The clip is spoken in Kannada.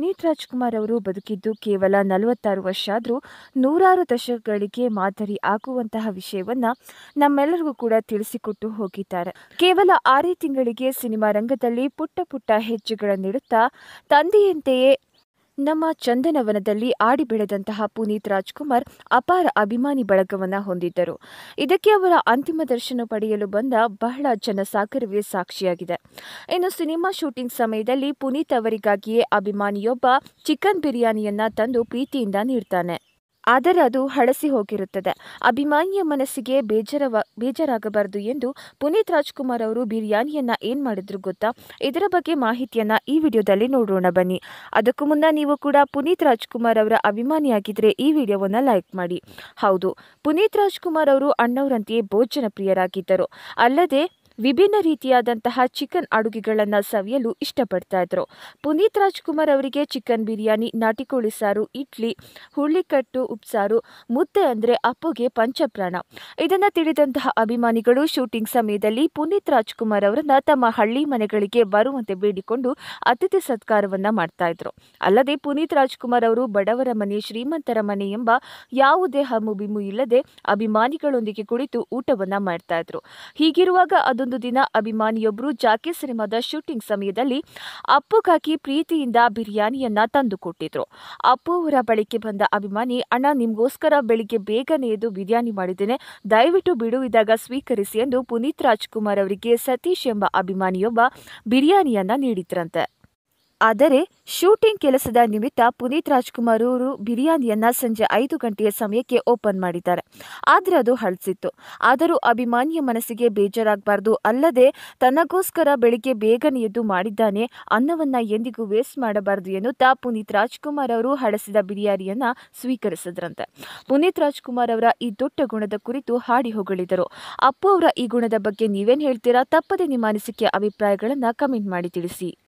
ಪುನೀತ್ ರಾಜ್ಕುಮಾರ್ ಅವರು ಬದುಕಿದ್ದು ಕೇವಲ ನಲವತ್ತಾರು ವರ್ಷ ಆದರೂ ನೂರಾರು ದಶಕಗಳಿಗೆ ಮಾದರಿ ಆಗುವಂತಹ ವಿಷಯವನ್ನ ನಮ್ಮೆಲ್ಲರಿಗೂ ಕೂಡ ತಿಳಿಸಿಕೊಟ್ಟು ಹೋಗಿದ್ದಾರೆ ಕೇವಲ ಆರೇ ತಿಂಗಳಿಗೆ ಸಿನಿಮಾ ರಂಗದಲ್ಲಿ ಪುಟ್ಟ ಪುಟ್ಟ ಹೆಜ್ಜೆಗಳನ್ನಿಡುತ್ತಾ ತಂದೆಯಂತೆಯೇ ನಮ್ಮ ಚಂದನವನದಲ್ಲಿ ಆಡಿ ಬೆಳೆದಂತಹ ಪುನೀತ್ ರಾಜ್ಕುಮಾರ್ ಅಪಾರ ಅಭಿಮಾನಿ ಬಳಗವನ್ನು ಹೊಂದಿದ್ದರು ಇದಕ್ಕೆ ಅವರ ಅಂತಿಮ ದರ್ಶನ ಪಡೆಯಲು ಬಂದ ಬಹಳ ಜನಸಾಗರವೇ ಸಾಕ್ಷಿಯಾಗಿದೆ ಇನ್ನು ಸಿನಿಮಾ ಶೂಟಿಂಗ್ ಸಮಯದಲ್ಲಿ ಪುನೀತ್ ಅವರಿಗಾಗಿಯೇ ಅಭಿಮಾನಿಯೊಬ್ಬ ಚಿಕನ್ ಬಿರಿಯಾನಿಯನ್ನ ತಂದು ಪ್ರೀತಿಯಿಂದ ನೀಡ್ತಾನೆ ಆದರೆ ಅದು ಹಳಸಿ ಹೋಗಿರುತ್ತದೆ ಅಭಿಮಾನಿಯ ಮನಸ್ಸಿಗೆ ಬೇಜಾರವ ಬೇಜಾರಾಗಬಾರದು ಎಂದು ಪುನೀತ್ ರಾಜ್ಕುಮಾರ್ ಅವರು ಬಿರಿಯಾನಿಯನ್ನು ಏನು ಮಾಡಿದ್ರು ಗೊತ್ತಾ ಇದರ ಬಗ್ಗೆ ಮಾಹಿತಿಯನ್ನು ಈ ವಿಡಿಯೋದಲ್ಲಿ ನೋಡೋಣ ಬನ್ನಿ ಅದಕ್ಕೂ ಮುನ್ನ ನೀವು ಕೂಡ ಪುನೀತ್ ರಾಜ್ಕುಮಾರ್ ಅವರ ಅಭಿಮಾನಿಯಾಗಿದ್ದರೆ ಈ ವಿಡಿಯೋವನ್ನು ಲೈಕ್ ಮಾಡಿ ಹೌದು ಪುನೀತ್ ರಾಜ್ಕುಮಾರ್ ಅವರು ಅಣ್ಣವರಂತೆಯೇ ಭೋಜನ ಪ್ರಿಯರಾಗಿದ್ದರು ಅಲ್ಲದೆ ವಿಭಿನ್ನ ರೀತಿಯಾದಂತಹ ಚಿಕನ್ ಅಡುಗೆಗಳನ್ನು ಸವಿಯಲು ಇಷ್ಟಪಡ್ತಾ ಇದ್ರು ಪುನೀತ್ ರಾಜ್ಕುಮಾರ್ ಅವರಿಗೆ ಚಿಕನ್ ಬಿರಿಯಾನಿ ನಾಟಿಕೋಳಿ ಸಾರು ಇಡ್ಲಿ ಹುಳ್ಳಿಕಟ್ಟು ಉಪ್ಸಾರು ಮುದ್ದೆ ಅಂದರೆ ಅಪ್ಪುಗೆ ಪಂಚಪ್ರಾಣ ಇದನ್ನು ತಿಳಿದಂತಹ ಅಭಿಮಾನಿಗಳು ಶೂಟಿಂಗ್ ಸಮಯದಲ್ಲಿ ಪುನೀತ್ ರಾಜ್ಕುಮಾರ್ ಅವರನ್ನು ತಮ್ಮ ಹಳ್ಳಿ ಮನೆಗಳಿಗೆ ಬರುವಂತೆ ಬೇಡಿಕೊಂಡು ಅತಿಥಿ ಸತ್ಕಾರವನ್ನ ಮಾಡ್ತಾ ಇದ್ರು ಅಲ್ಲದೆ ಪುನೀತ್ ರಾಜ್ಕುಮಾರ್ ಅವರು ಬಡವರ ಮನೆ ಶ್ರೀಮಂತರ ಮನೆ ಎಂಬ ಯಾವುದೇ ಹಮ್ಮುಬಿಮ್ಮು ಇಲ್ಲದೆ ಅಭಿಮಾನಿಗಳೊಂದಿಗೆ ಕುಳಿತು ಊಟವನ್ನ ಮಾಡ್ತಾ ಇದ್ರು ಹೀಗಿರುವಾಗ ಅದು ಒಂದು ದಿನ ಅಭಿಮಾನಿಯೊಬ್ಬರು ಜಾಕಿ ಸಿನಿಮಾದ ಶೂಟಿಂಗ್ ಸಮಯದಲ್ಲಿ ಅಪ್ಪುಗಾಗಿ ಪ್ರೀತಿಯಿಂದ ಬಿರಿಯಾನಿಯನ್ನ ತಂದುಕೊಟ್ಟಿದ್ರು ಅಪ್ಪು ಅವರ ಬಳಿಕೆ ಬಂದ ಅಭಿಮಾನಿ ಅಣ್ಣ ನಿಮಗೋಸ್ಕರ ಬೆಳಿಗ್ಗೆ ಬೇಗನೆ ಎದ್ದು ಬಿರಿಯಾನಿ ಮಾಡಿದ್ದೇನೆ ದಯವಿಟ್ಟು ಬಿಡುವಿದಾಗ ಸ್ವೀಕರಿಸಿ ಎಂದು ಪುನೀತ್ ರಾಜ್ಕುಮಾರ್ ಅವರಿಗೆ ಸತೀಶ್ ಎಂಬ ಅಭಿಮಾನಿಯೊಬ್ಬ ಬಿರಿಯಾನಿಯನ್ನ ನೀಡಿದ್ರಂತೆ ಆದರೆ ಶೂಟಿಂಗ್ ಕೆಲಸದ ನಿಮಿತ್ತ ಪುನೀತ್ ರಾಜ್ಕುಮಾರ್ ಅವರು ಬಿರಿಯಾನಿಯನ್ನು ಸಂಜೆ ಐದು ಗಂಟೆಯ ಸಮಯಕ್ಕೆ ಓಪನ್ ಮಾಡಿದ್ದಾರೆ ಆದರೆ ಅದು ಹಳಸಿತ್ತು ಆದರೂ ಅಭಿಮಾನಿಯ ಮನಸ್ಸಿಗೆ ಬೇಜಾರಾಗಬಾರ್ದು ಅಲ್ಲದೆ ತನಗೋಸ್ಕರ ಬೆಳಿಗ್ಗೆ ಬೇಗನೆ ಎದ್ದು ಮಾಡಿದ್ದಾನೆ ಅನ್ನವನ್ನು ಎಂದಿಗೂ ವೇಸ್ಟ್ ಮಾಡಬಾರದು ಎನ್ನುತ್ತಾ ಪುನೀತ್ ರಾಜ್ಕುಮಾರ್ ಅವರು ಹಳಸಿದ ಬಿರಿಯಾನಿಯನ್ನು ಸ್ವೀಕರಿಸಿದ್ರಂತೆ ಪುನೀತ್ ರಾಜ್ಕುಮಾರ್ ಅವರ ಈ ದೊಡ್ಡ ಗುಣದ ಕುರಿತು ಹಾಡಿ ಹೊಗಳಿದರು ಅಪ್ಪು ಅವರ ಈ ಗುಣದ ಬಗ್ಗೆ ನೀವೇನು ಹೇಳ್ತೀರಾ ತಪ್ಪದೆ ನಿಮ್ಮ ಅನಿಸಿಕೆ ಅಭಿಪ್ರಾಯಗಳನ್ನು ಕಮೆಂಟ್ ಮಾಡಿ ತಿಳಿಸಿ